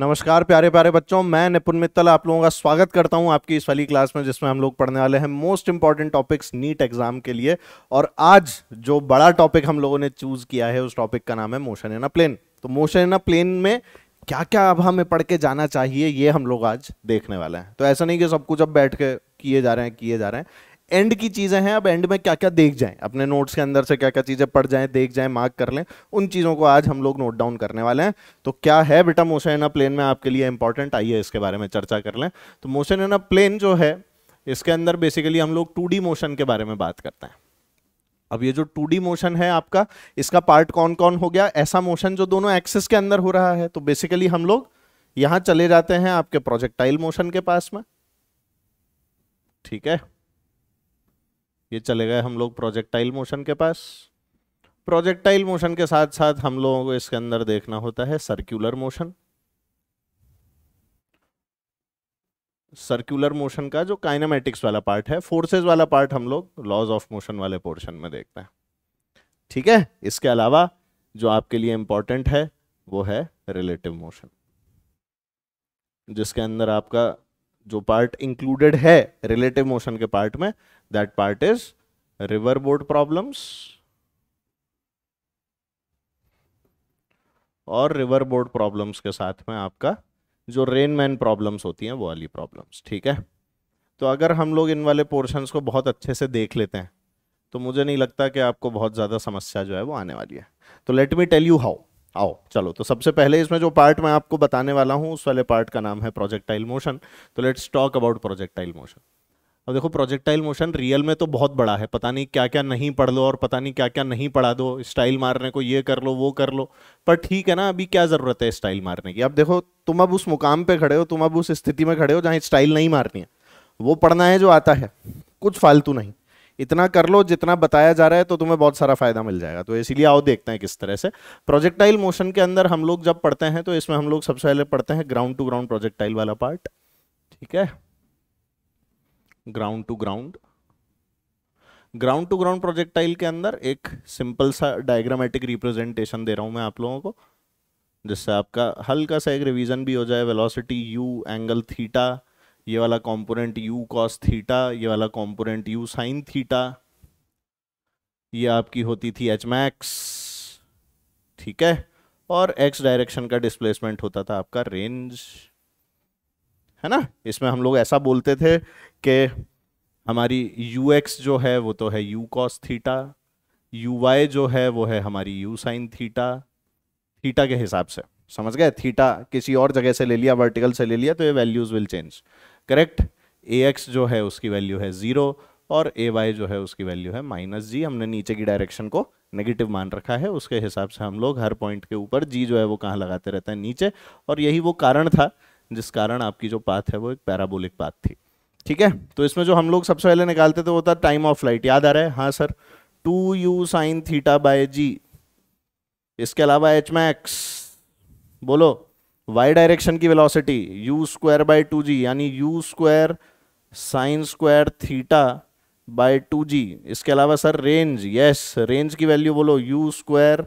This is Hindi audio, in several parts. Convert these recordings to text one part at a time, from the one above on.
नमस्कार प्यारे प्यारे बच्चों मैं निपुण मित्तल आप लोगों का स्वागत करता हूं आपकी इस वाली क्लास में जिसमें हम लोग पढ़ने वाले हैं most important topics NEET exam के लिए और आज जो बड़ा टॉपिक हम लोगों ने चूज किया है उस टॉपिक का नाम है मोशन इन अ प्लेन तो मोशन इन अ प्लेन में क्या क्या अब हमें पढ़ के जाना चाहिए ये हम लोग आज देखने वाले हैं तो ऐसा नहीं कि सब कुछ अब बैठ के किए जा रहे हैं किए जा रहे हैं एंड की चीज़ें हैं अब एंड में क्या क्या देख जाएं अपने नोट्स के अंदर से क्या क्या चीज़ें पढ़ जाएं देख जाएं मार्क कर लें उन चीज़ों को आज हम लोग नोट डाउन करने वाले हैं तो क्या है बेटा मोशनना प्लेन में आपके लिए इंपॉर्टेंट आइए इसके बारे में चर्चा कर लें तो मोशनना प्लेन जो है इसके अंदर बेसिकली हम लोग टू मोशन के बारे में बात करते हैं अब ये जो टू मोशन है आपका इसका पार्ट कौन कौन हो गया ऐसा मोशन जो दोनों एक्सेस के अंदर हो रहा है तो बेसिकली हम लोग यहां चले जाते हैं आपके प्रोजेक्टाइल मोशन के पास में ठीक है ये चले गए हम लोग प्रोजेक्टाइल मोशन के पास प्रोजेक्टाइल मोशन के साथ साथ हम लोगों को इसके अंदर देखना होता है सर्क्यूलर मोशन सर्क्यूलर मोशन का जो काइनामेटिक्स वाला पार्ट है फोर्सेज वाला पार्ट हम लोग लॉज ऑफ मोशन वाले पोर्शन में देखते हैं ठीक है इसके अलावा जो आपके लिए इंपॉर्टेंट है वो है रिलेटिव मोशन जिसके अंदर आपका जो पार्ट इंक्लूडेड है रिलेटिव मोशन के पार्ट में that part is river boat problems और रिवर बोर्ड प्रॉब्लम्स के साथ में आपका जो रेन मैन प्रॉब्लम्स होती हैं वो वाली प्रॉब्लम्स ठीक है तो अगर हम लोग इन वाले पोर्शंस को बहुत अच्छे से देख लेते हैं तो मुझे नहीं लगता कि आपको बहुत ज़्यादा समस्या जो है वो आने वाली है तो let me tell you how आओ चलो तो सबसे पहले इसमें जो पार्ट मैं आपको बताने वाला हूँ उस वाले पार्ट का नाम है प्रोजेक्टाइल मोशन तो let's talk about projectile motion अब देखो प्रोजेक्टाइल मोशन रियल में तो बहुत बड़ा है पता नहीं क्या क्या नहीं पढ़ लो और पता नहीं क्या क्या नहीं पढ़ा दो स्टाइल मारने को ये कर लो वो कर लो पर ठीक है ना अभी क्या ज़रूरत है स्टाइल मारने की अब देखो तुम अब उस मुकाम पे खड़े हो तुम अब उस स्थिति में खड़े हो जहाँ स्टाइल नहीं मारनी है वो पढ़ना है जो आता है कुछ फालतू नहीं इतना कर लो जितना बताया जा रहा है तो तुम्हें बहुत सारा फायदा मिल जाएगा तो इसीलिए आओ देखते हैं किस तरह से प्रोजेक्टाइल मोशन के अंदर हम लोग जब पढ़ते हैं तो इसमें हम लोग सबसे पहले पढ़ते हैं ग्राउंड टू ग्राउंड प्रोजेक्टाइल वाला पार्ट ठीक है ground to ground ground to ground projectile के अंदर एक सिंपल सा डायग्रामेटिक रिप्रेजेंटेशन दे रहा हूं मैं आप लोगों को जिससे आपका हल्का सा एक रिवीजन भी हो जाए वेलोसिटी यू एंगल थीटा ये वाला कंपोनेंट u cos थीटा ये वाला कंपोनेंट u sin थीटा ये आपकी होती थी h max ठीक है और x डायरेक्शन का डिस्प्लेसमेंट होता था आपका रेंज है ना इसमें हम लोग ऐसा बोलते थे कि हमारी यू एक्स जो है वो तो है u cos theta u y जो है वो है हमारी यू साइन थीटा थीटा के हिसाब से समझ गए थीटा किसी और जगह से ले लिया वर्टिकल से ले लिया तो ये values will change correct a x जो है उसकी वैल्यू है ज़ीरो और ए वाई जो है उसकी वैल्यू है माइनस जी हमने नीचे की डायरेक्शन को नेगेटिव मान रखा है उसके हिसाब से हम लोग हर पॉइंट के ऊपर जी जो है वो कहाँ लगाते रहते हैं नीचे और यही वो कारण था जिस कारण आपकी जो पाथ है वो एक पैराबोलिक पाथ थी ठीक है तो इसमें जो हम लोग सबसे पहले निकालते थे वो था टाइम ऑफ फ्लाइट याद आ रहा है हाँ sir two u sine theta by g इसके अलावा एच मैक्स बोलो y डायरेक्शन की velocity u square by two g यानी u square sine square theta by two g इसके अलावा सर रेंज यस रेंज की वैल्यू बोलो u square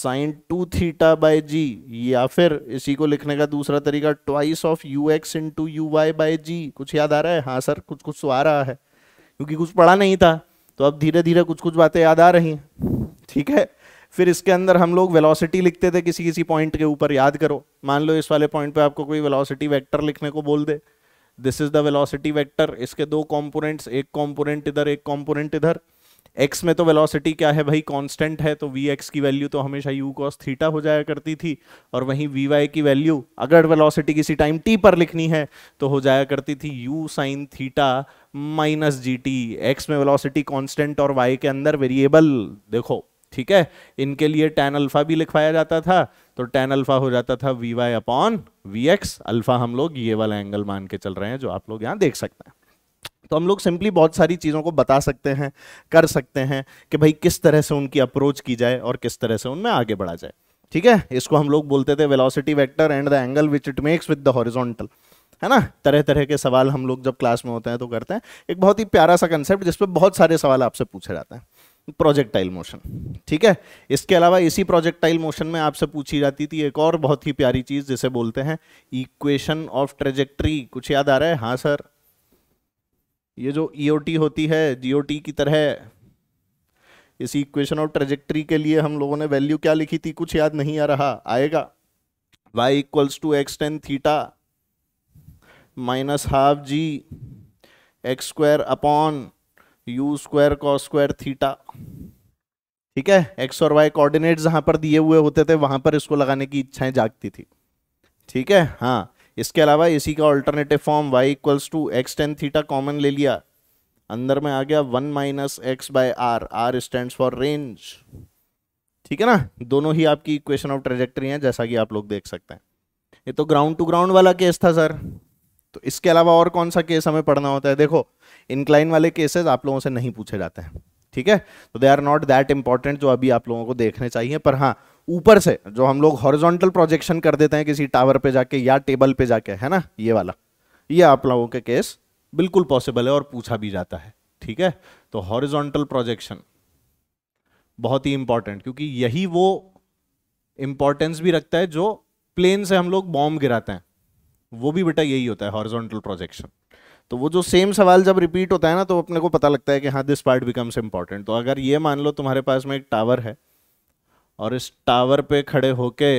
sine two theta by g या फिर इसी को लिखने का दूसरा तरीका twice of u x into u y by g कुछ याद आ रहा है हाँ सर कुछ कुछ तो आ रहा है क्योंकि कुछ पढ़ा नहीं था तो अब धीरे धीरे कुछ कुछ बातें याद आ रही हैं ठीक है फिर इसके अंदर हम लोग वेलोसिटी लिखते थे किसी किसी पॉइंट के ऊपर याद करो मान लो इस वाले पॉइंट पे आपको कोई वेलोसिटी वेक्टर लिखने को बोल दे this is the velocity vector इसके दो कंपोनेंट्स एक कंपोनेंट इधर एक कंपोनेंट इधर एक्स में तो वेलोसिटी क्या है भाई कॉन्स्टेंट है तो वी एक्स की वैल्यू तो हमेशा यू कॉस थीटा हो जाया करती थी और वहीं वी वाई की वैल्यू अगर वेलोसिटी किसी टाइम टी पर लिखनी है तो हो जाया करती थी u sine theta minus g t x में वेलोसिटी कांस्टेंट और वाई के अंदर वेरिएबल देखो ठीक है इनके लिए टेन अल्फा भी लिखवाया जाता था तो टेन अल्फा हो जाता था v y upon v x alpha हम लोग ये वाला एंगल मान के चल रहे हैं जो आप लोग यहाँ देख सकते हैं तो हम लोग सिंपली बहुत सारी चीज़ों को बता सकते हैं कर सकते हैं कि भाई किस तरह से उनकी अप्रोच की जाए और किस तरह से उनमें आगे बढ़ा जाए ठीक है इसको हम लोग बोलते थे velocity vector and the angle which it makes with the horizontal है ना तरह तरह के सवाल हम लोग जब क्लास में होते हैं तो करते हैं एक बहुत ही प्यारा सा कंसेप्ट जिसपे बहुत सारे सवाल आपसे पूछे जाते हैं प्रोजेक्टाइल मोशन ठीक है इसके अलावा इसी प्रोजेक्टाइल मोशन में आपसे पूछी जाती थी एक और बहुत ही प्यारी चीज जिसे बोलते हैं इक्वेशन ऑफ ट्रेजेक्ट्री कुछ याद आ रहा है हाँ सर ये जो ईओटी e होती है जीओटी की तरह इसी इक्वेशन ऑफ ट्रेजेक्ट्री के लिए हम लोगों ने वैल्यू क्या लिखी थी कुछ याद नहीं आ रहा आएगा y equals to x tan theta minus half g x square upon u square cos square theta ठीक है एक्स और वाई कोऑर्डिनेट्स जहां पर दिए हुए होते थे वहां पर इसको लगाने की इच्छाएं जागती थी ठीक है हाँ इसके अलावा इसी का alternative form y equals to x tan theta common ले लिया अंदर में आ गया one minus x by R R stand for range ठीक है ना दोनों ही आपकी इक्वेशन ऑफ ट्रेजेक्ट्री है जैसा कि आप लोग देख सकते हैं ये तो ग्राउंड टू ग्राउंड वाला केस था सर तो इसके अलावा और कौन सा केस हमें पढ़ना होता है देखो इंक्लाइन वाले केसेस आप लोगों से नहीं पूछे जाते हैं ठीक है तो they are not that important जो अभी आप लोगों को देखने चाहिए पर हाँ ऊपर से जो हम लोग हॉरिजॉन्टल प्रोजेक्शन कर देते हैं किसी टावर पे जाके या टेबल पे जाके है ना ये वाला ये आप लोगों के केस बिल्कुल पॉसिबल है और पूछा भी जाता है ठीक है तो हॉरिजॉन्टल प्रोजेक्शन बहुत ही इंपॉर्टेंट क्योंकि यही वो इंपॉर्टेंस भी रखता है जो प्लेन से हम लोग बॉम्ब गिराते हैं वो भी बेटा यही होता है हॉरिजॉन्टल प्रोजेक्शन तो वो जो सेम सवाल जब रिपीट होता है ना तो अपने को पता लगता है कि हाँ दिस पार्ट बिकम्स इम्पॉर्टेंट तो अगर ये मान लो तुम्हारे पास में एक टावर है और इस टावर पे खड़े होके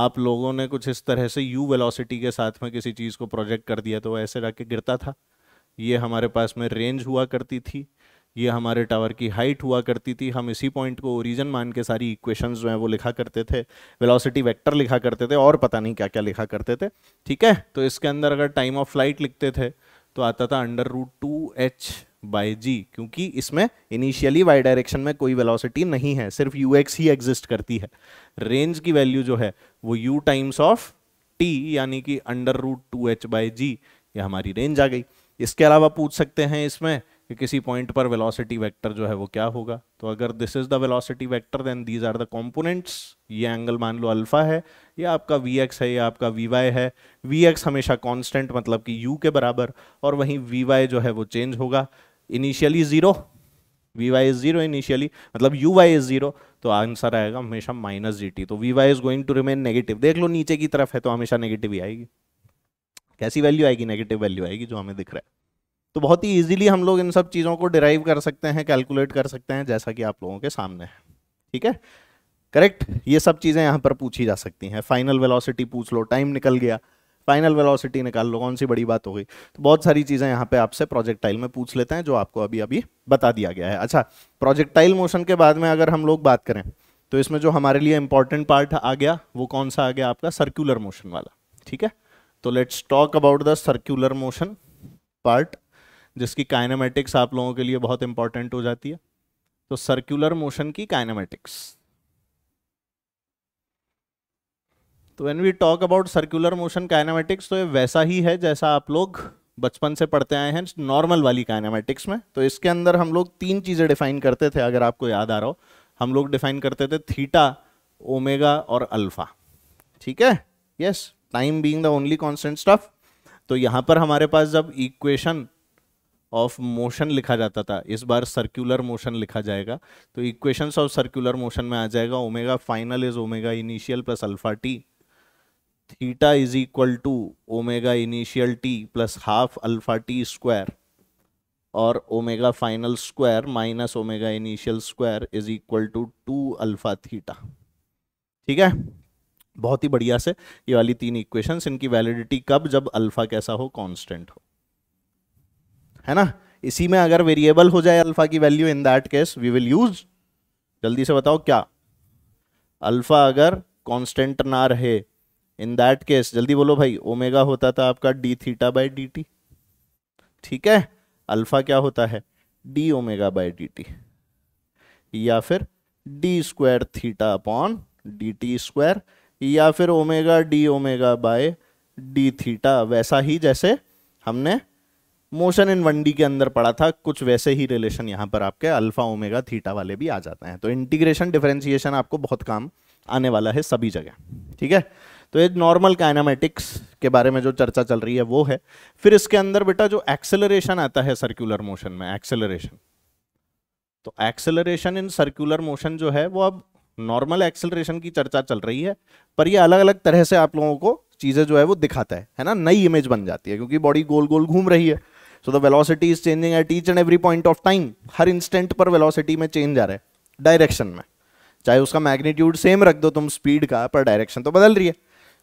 आप लोगों ने कुछ इस तरह से यू वेलोसिटी के साथ में किसी चीज़ को प्रोजेक्ट कर दिया तो ऐसे जाके के गिरता था ये हमारे पास में रेंज हुआ करती थी ये हमारे टावर की हाइट हुआ करती थी हम इसी पॉइंट को ओरिजन मान के सारी इक्वेशंस जो हैं वो लिखा करते थे वेलोसिटी वेक्टर लिखा करते थे और पता नहीं क्या क्या लिखा करते थे ठीक है तो इसके अंदर अगर टाइम ऑफ फ्लाइट लिखते थे तो आता था under root two h by g क्योंकि इसमें इनिशियली वाई डायरेक्शन में कोई वेलोसिटी नहीं है सिर्फ यू एक्स ही एग्जिस्ट करती है रेंज की वैल्यू जो है वो यू टाइम्स ऑफ टी यानी कि under root two h by g ये हमारी रेंज आ गई इसके अलावा पूछ सकते हैं इसमें कि किसी पॉइंट पर वेलोसिटी वेक्टर जो है वो क्या होगा तो अगर this is the velocity vector then these are the components ये एंगल मान लो अल्फा है ये आपका वी एक्स है ये आपका वी वाई है वी एक्स हमेशा कांस्टेंट मतलब कि यू के बराबर और वहीं वी वाई जो है वो चेंज होगा initially zero v y is zero initially मतलब यू वाई इज़ ज़ीरो तो आंसर आएगा हमेशा माइनस जी टी तो v y is going to remain negative देख लो नीचे की तरफ है तो हमेशा नेगेटिव ही आएगी कैसी वैल्यू आएगी नेगेटिव वैल्यू आएगी जो हमें दिख रहा है तो बहुत ही इजीली हम लोग इन सब चीज़ों को डिराइव कर सकते हैं कैलकुलेट कर सकते हैं जैसा कि आप लोगों के सामने है ठीक है करेक्ट ये सब चीज़ें यहाँ पर पूछी जा सकती हैं फाइनल वेलोसिटी पूछ लो टाइम निकल गया फाइनल वेलोसिटी निकाल लो कौन सी बड़ी बात हो गई तो बहुत सारी चीज़ें यहाँ पे आपसे प्रोजेक्टाइल में पूछ लेते हैं जो आपको अभी अभी बता दिया गया है अच्छा प्रोजेक्टाइल मोशन के बाद में अगर हम लोग बात करें तो इसमें जो हमारे लिए इंपॉर्टेंट पार्ट आ गया वो कौन सा आ गया आपका सर्क्यूलर मोशन वाला ठीक है तो let's talk about the circular motion part जिसकी काइनेमेटिक्स आप लोगों के लिए बहुत इंपॉर्टेंट हो जाती है तो सर्कुलर मोशन की काइनेमेटिक्स तो when we talk about circular motion kinematics तो ये वैसा ही है जैसा आप लोग बचपन से पढ़ते आए हैं नॉर्मल वाली काइनामेटिक्स में तो इसके अंदर हम लोग तीन चीज़ें डिफाइन करते थे अगर आपको याद आ रहा हो हम लोग डिफाइन करते थे थीटा ओमेगा और अल्फा ठीक है yes time being the only constant stuff तो यहां पर हमारे पास जब इक्वेशन ऑफ मोशन लिखा जाता था इस बार सर्कुलर मोशन लिखा जाएगा तो इक्वेशंस ऑफ सर्कुलर मोशन में आ जाएगा omega final is omega initial plus alpha t theta is equal to omega initial t plus half alpha t square और omega final square minus omega initial square is equal to two alpha theta ठीक है बहुत ही बढ़िया से ये वाली तीन इक्वेशंस इनकी वैलिडिटी कब जब अल्फा कैसा हो कांस्टेंट हो है ना इसी में अगर वेरिएबल हो जाए अल्फा की value in that case we will use जल्दी से बताओ क्या अल्फा अगर कांस्टेंट ना रहे इन दैट केस जल्दी बोलो भाई ओमेगा होता था आपका d theta by d t ठीक है अल्फा क्या होता है d omega by d t या फिर d square theta upon d t square या फिर omega d omega by d theta वैसा ही जैसे हमने मोशन इन वनडी के अंदर पड़ा था कुछ वैसे ही रिलेशन यहाँ पर आपके अल्फा ओमेगा थीटा वाले भी आ जाते हैं तो इंटीग्रेशन डिफरेंशिएशन आपको बहुत काम आने वाला है सभी जगह ठीक है तो ये नॉर्मल काइनामेटिक्स के बारे में जो चर्चा चल रही है वो है फिर इसके अंदर बेटा जो एक्सेलरेशन आता है सर्क्यूलर मोशन में एक्सेलरेशन तो एक्सेलरेशन इन सर्कुलर मोशन जो है वो अब नॉर्मल एक्सेलरेशन की चर्चा चल रही है पर ये अलग अलग तरह से आप लोगों को चीज़ें जो है वो दिखाता है है ना नई इमेज बन जाती है क्योंकि बॉडी गोल गोल घूम रही है so the velocity is changing at each and every point of time हर इंस्टेंट पर वेलोसिटी में चेंज आ रहा है डायरेक्शन में चाहे उसका मैग्नीट्यूड सेम रख दो तुम स्पीड का पर डायरेक्शन तो बदल रही है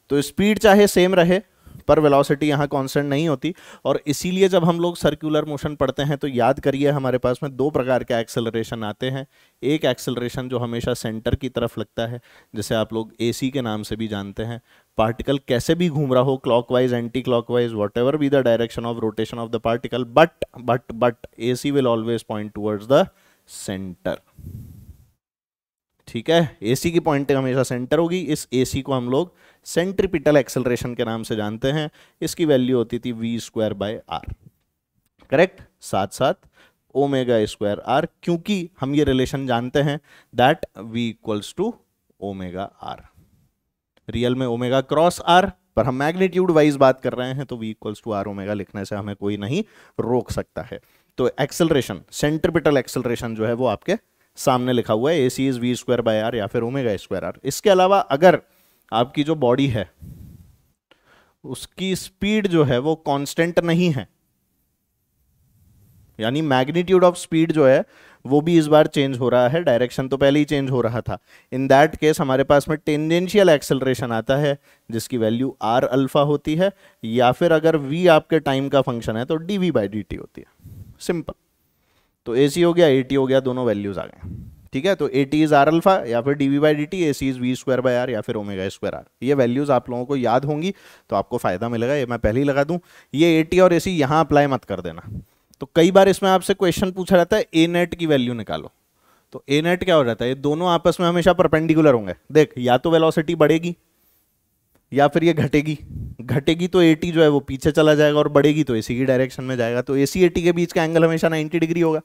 तो स्पीड चाहे सेम रहे पर वेलोसिटी यहाँ कांस्टेंट नहीं होती और इसीलिए जब हम लोग सर्कुलर मोशन पढ़ते हैं तो याद करिए हमारे पास में दो प्रकार के एक्सेलरेशन आते हैं एक एक्सेलरेशन जो हमेशा सेंटर की तरफ लगता है जिसे आप लोग एसी के नाम से भी जानते हैं पार्टिकल कैसे भी घूम रहा हो clockwise anti clockwise whatever be the direction of rotation of the particle but but but a will always point towards the centre ठीक है एसी की पॉइंटिंग हमेशा सेंटर होगी इस एसी को हम लोग सेंट्रीपिटल एक्सेलरेशन के नाम से जानते हैं इसकी वैल्यू होती थी v square by r correct साथ साथ ओमेगा स्क्वायर आर क्योंकि हम ये रिलेशन जानते हैं that v equals to omega r real में ओमेगा क्रॉस आर पर हम मैग्नीट्यूड वाइज बात कर रहे हैं तो v equals to r omega लिखने से हमें कोई नहीं रोक सकता है तो एक्सेलरेशन सेंट्रपिटल एक्सेलरेशन जो है वो आपके सामने लिखा हुआ है a c is v square by r या फिर ओमेगा स्क्वायर आर इसके अलावा अगर आपकी जो बॉडी है उसकी स्पीड जो है वो कांस्टेंट नहीं है यानी मैग्नीट्यूड ऑफ स्पीड जो है वो भी इस बार चेंज हो रहा है डायरेक्शन तो पहले ही चेंज हो रहा था इन दैट केस हमारे पास में टेंजेंशियल एक्सेलरेशन आता है जिसकी वैल्यू आर अल्फा होती है या फिर अगर वी आपके टाइम का फंक्शन है तो d v by d t होती है सिंपल तो ए सी हो गया ए टी हो गया दोनों वैल्यूज आ गए ठीक है तो a t is r alpha या फिर d v by d t a c is v square by r या फिर ओमेगा स्क्वायर आर ये वैल्यूज़ आप लोगों को याद होंगी तो आपको फ़ायदा मिलेगा ये मैं पहले ही लगा दूं ये ए टी और ए सी यहाँ अप्लाई मत कर देना तो कई बार इसमें आपसे क्वेश्चन पूछा जाता है ए नेट की वैल्यू निकालो तो ए नेट क्या हो जाता है ये दोनों आपस में हमेशा परपेंडिकुलर होंगे देख या तो वेलोसिटी बढ़ेगी या फिर ये घटेगी घटेगी तो एटी जो है वो पीछे चला जाएगा और बढ़ेगी तो एसी की डायरेक्शन में जाएगा तो एसी एटी के बीच का एंगल हमेशा 90 डिग्री होगा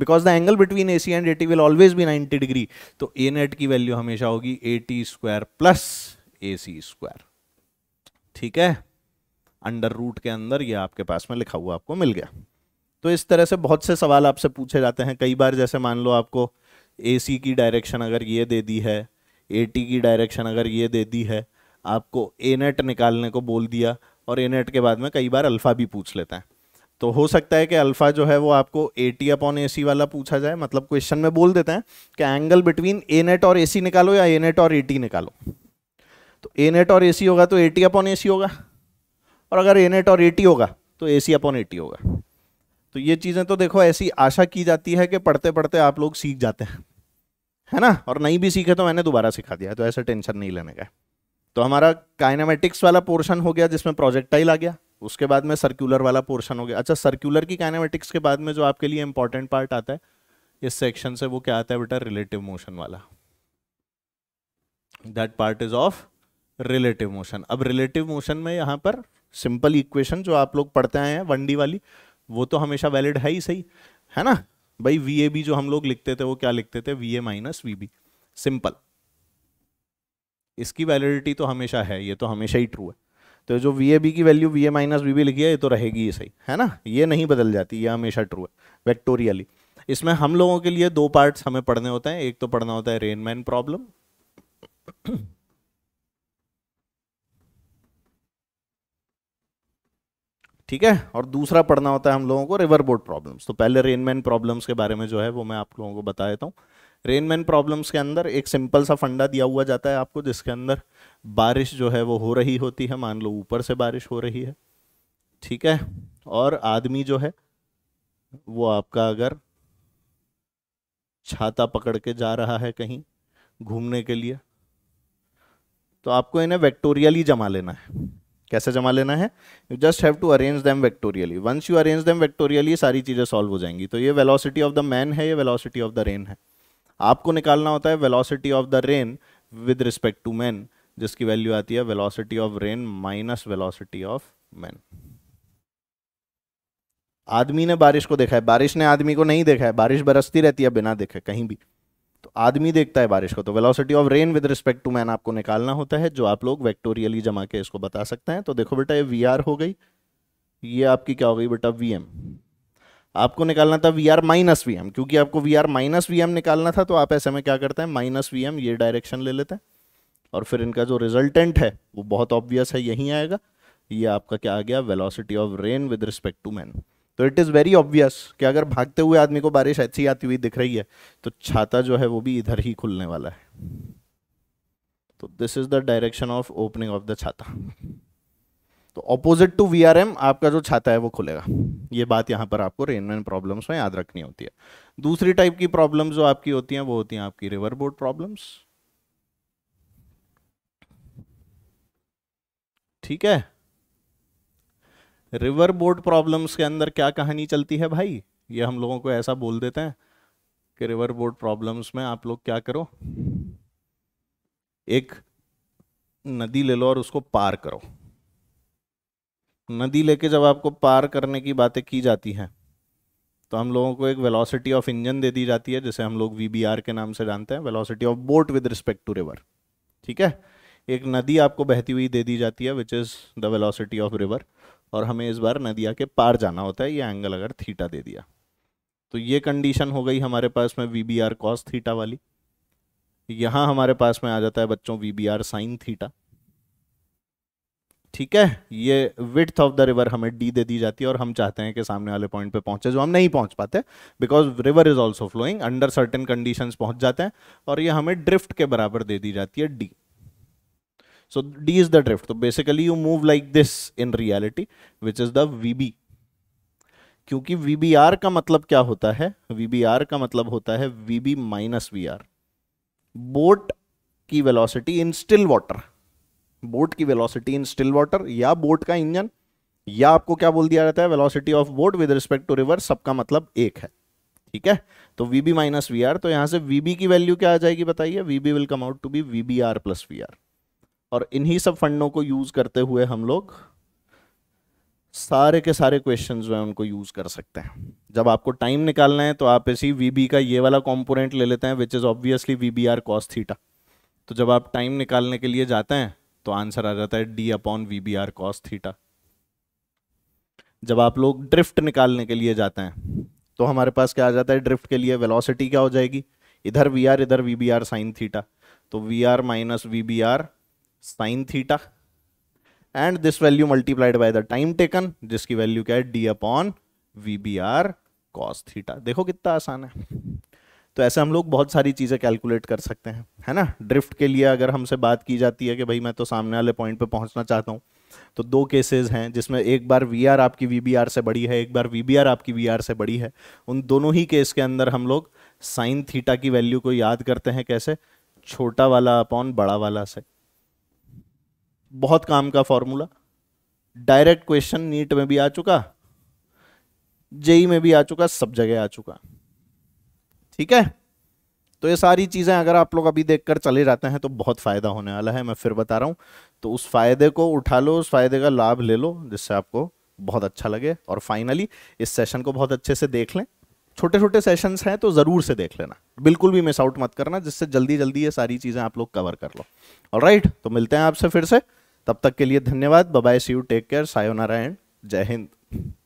because the angle between a c and a t will always भी 90 डिग्री तो ए नेट की वैल्यू हमेशा होगी a t square plus a c square ठीक है अंडर रूट के अंदर ये आपके पास में लिखा हुआ आपको मिल गया तो इस तरह से बहुत से सवाल आपसे पूछे जाते हैं कई बार जैसे मान लो आपको ए की डायरेक्शन अगर ये दे दी है ए की डायरेक्शन अगर ये दे दी है आपको ए नेट निकालने को बोल दिया और ए नेट के बाद में कई बार अल्फ़ा भी पूछ लेता है तो हो सकता है कि अल्फ़ा जो है वो आपको ए टी अपॉन ए सी वाला पूछा जाए मतलब क्वेश्चन में बोल देते हैं कि एंगल बिटवीन ए नेट और ए सी निकालो या ए नेट और ए टी निकालो तो ए नेट और ए सी होगा तो ए टी अपॉन ए सी होगा और अगर ए नेट और ए टी होगा तो ए सी अपॉन ए टी होगा तो ये चीज़ें तो देखो ऐसी आशा की जाती है कि पढ़ते पढ़ते आप लोग सीख जाते हैं है ना और नहीं भी सीखे तो मैंने दोबारा सिखा दिया तो ऐसा टेंशन नहीं लेने का तो हमारा काइनामेटिक्स वाला पोर्शन हो गया जिसमें प्रोजेक्टाइल आ गया उसके बाद में सर्कुलर वाला पोर्शन हो गया अच्छा सर्कुलर की काइनामेटिक्स के बाद में जो आपके लिए इंपॉर्टेंट पार्ट आता है इस सेक्शन से वो क्या आता है बेटा रिलेटिव मोशन वाला that part is of relative motion अब रिलेटिव मोशन में यहाँ पर सिंपल इक्वेशन जो आप लोग पढ़ते आए हैं वनडी वाली वो तो हमेशा वैलिड है ही सही है ना भाई वी ए बी जो हम लोग लिखते थे वो क्या लिखते थे v a minus v b simple इसकी वैलिडिटी तो हमेशा है ये तो हमेशा ही ट्रू है तो जो वी ए बी की value v a minus b b लिखी है ये तो रहेगी ही सही है ना ये नहीं बदल जाती ये हमेशा ट्रू है वेक्टोरियली इसमें हम लोगों के लिए दो पार्ट्स हमें पढ़ने होते हैं एक तो पढ़ना होता है रेनमैन प्रॉब्लम ठीक है और दूसरा पढ़ना होता है हम लोगों को रिवर बोट प्रॉब्लम्स तो पहले रेनमैन प्रॉब्लम्स के बारे में जो है वो मैं आप लोगों को बता देता हूँ रेनमैन प्रॉब्लम्स के अंदर एक सिंपल सा फंडा दिया हुआ जाता है आपको जिसके अंदर बारिश जो है वो हो रही होती है मान लो ऊपर से बारिश हो रही है ठीक है और आदमी जो है वो आपका अगर छाता पकड़ के जा रहा है कहीं घूमने के लिए तो आपको इन्हें वेक्टोरियली जमा लेना है कैसे जमा लेना है you just have to arrange them vectorially once you arrange them vectorially सारी चीज़ें सॉल्व हो जाएंगी तो ये वेलोसिटी ऑफ द मैन है ये वेलोसिटी ऑफ द रेन है आपको निकालना होता है velocity of the rain with respect to man जिसकी वैल्यू आती है velocity of rain minus velocity of man आदमी ने बारिश को देखा है बारिश ने आदमी को नहीं देखा है बारिश बरसती रहती है बिना देखे कहीं भी तो आदमी देखता है बारिश को तो velocity of rain with respect to man आपको निकालना होता है जो आप लोग वेक्टोरियली जमा के इसको बता सकते हैं तो देखो बेटा ये वी आर हो गई ये आपकी क्या हो गई बेटा वी आपको निकालना था v r minus v m क्योंकि आपको v r minus v m निकालना था तो आप ऐसे में क्या करते हैं माइनस वी एम ये डायरेक्शन ले लेते हैं और फिर इनका जो रिजल्टेंट है वो बहुत ऑब्वियस है यहीं आएगा ये आपका क्या आ गया velocity of rain with respect to man तो इट इज़ वेरी ऑब्वियस कि अगर भागते हुए आदमी को बारिश ऐसी आती हुई दिख रही है तो छाता जो है वो भी इधर ही खुलने वाला है तो this is the direction of opening of the छाता तो ऑपोजिट टू वी आपका जो छाता है वो खुलेगा ये बात यहाँ पर आपको रेनमैन प्रॉब्लम्स में याद रखनी होती है दूसरी टाइप की प्रॉब्लम जो आपकी होती हैं वो होती हैं आपकी रिवर बोट प्रॉब्लम्स ठीक है रिवर बोर्ड प्रॉब्लम्स के अंदर क्या कहानी चलती है भाई ये हम लोगों को ऐसा बोल देते हैं कि रिवर बोट प्रॉब्लम्स में आप लोग क्या करो एक नदी ले लो और उसको पार करो नदी लेके जब आपको पार करने की बातें की जाती हैं तो हम लोगों को एक वेलोसिटी ऑफ इंजन दे दी जाती है जिसे हम लोग वी के नाम से जानते हैं velocity of boat with respect to river ठीक है एक नदी आपको बहती हुई दे दी जाती है which is the velocity of river और हमें इस बार नदिया के पार जाना होता है ये एंगल अगर थीटा दे दिया तो ये कंडीशन हो गई हमारे पास में v b r cos theta वाली यहाँ हमारे पास में आ जाता है बच्चों v b r sine theta ठीक है ये विथ ऑफ द रिवर हमें डी दे दी जाती है और हम चाहते हैं कि सामने वाले पॉइंट पे पहुंचे जो हम नहीं पहुंच पाते because river is also flowing under certain condition पहुंच जाते हैं और ये हमें ड्रिफ्ट के बराबर दे दी जाती है d so d is the drift तो basically you move like this in reality which is the v b क्योंकि वी का मतलब क्या होता है वी का मतलब होता है वी माइनस वी बोट की velocity in still water boat की वेलोसिटी इन स्टिल वाटर या बोट का इंजन या आपको क्या बोल दिया जाता है velocity of boat with respect to river सबका मतलब एक है ठीक है तो v b minus v r तो यहां से वी बी की वैल्यू क्या आ जाएगी बताइए v b will come out to be v b r plus v r और इन्हीं सब फंडों को यूज करते हुए हम लोग सारे के सारे क्वेश्चन जो है उनको यूज कर सकते हैं जब आपको टाइम निकालना है तो आप इसी वी बी का ये वाला कॉम्पोनेंट ले लेते हैं which is obviously v b r cos theta तो जब आप टाइम निकालने के लिए जाते हैं तो आंसर आ जाता है d upon v b r cos theta जब आप लोग ड्रिफ्ट निकालने के लिए जाते हैं तो हमारे पास क्या आ जाता है ड्रिफ्ट के लिए वेलोसिटी क्या हो जाएगी इधर वी आर इधर v b r sine theta तो v r minus v b r sine theta and this value multiplied by the time taken जिसकी वैल्यू क्या है d upon v b r cos theta देखो कितना आसान है तो ऐसे हम लोग बहुत सारी चीज़ें कैलकुलेट कर सकते हैं है ना ड्रिफ्ट के लिए अगर हमसे बात की जाती है कि भाई मैं तो सामने वाले पॉइंट पर पहुँचना चाहता हूँ तो दो केसेस हैं जिसमें एक बार वी आपकी वी से बड़ी है एक बार वी आपकी वी से बड़ी है उन दोनों ही केस के अंदर हम लोग साइन थीटा की वैल्यू को याद करते हैं कैसे छोटा वाला अपॉन बड़ा वाला से बहुत काम का फॉर्मूला डायरेक्ट क्वेश्चन नीट में भी आ चुका जेई e में भी आ चुका सब जगह आ चुका ठीक है तो ये सारी चीज़ें अगर आप लोग अभी देखकर चले जाते हैं तो बहुत फ़ायदा होने वाला है मैं फिर बता रहा हूं तो उस फ़ायदे को उठा लो उस फ़ायदे का लाभ ले लो जिससे आपको बहुत अच्छा लगे और फाइनली इस सेशन को बहुत अच्छे से देख लें छोटे छोटे सेशंस हैं तो ज़रूर से देख लेना बिल्कुल भी मिस आउट मत करना जिससे जल्दी जल्दी ये सारी चीज़ें आप लोग कवर कर लो और राइट तो मिलते हैं आपसे फिर से तब तक के लिए धन्यवाद bye bye see you take care सायो नारायण जय हिंद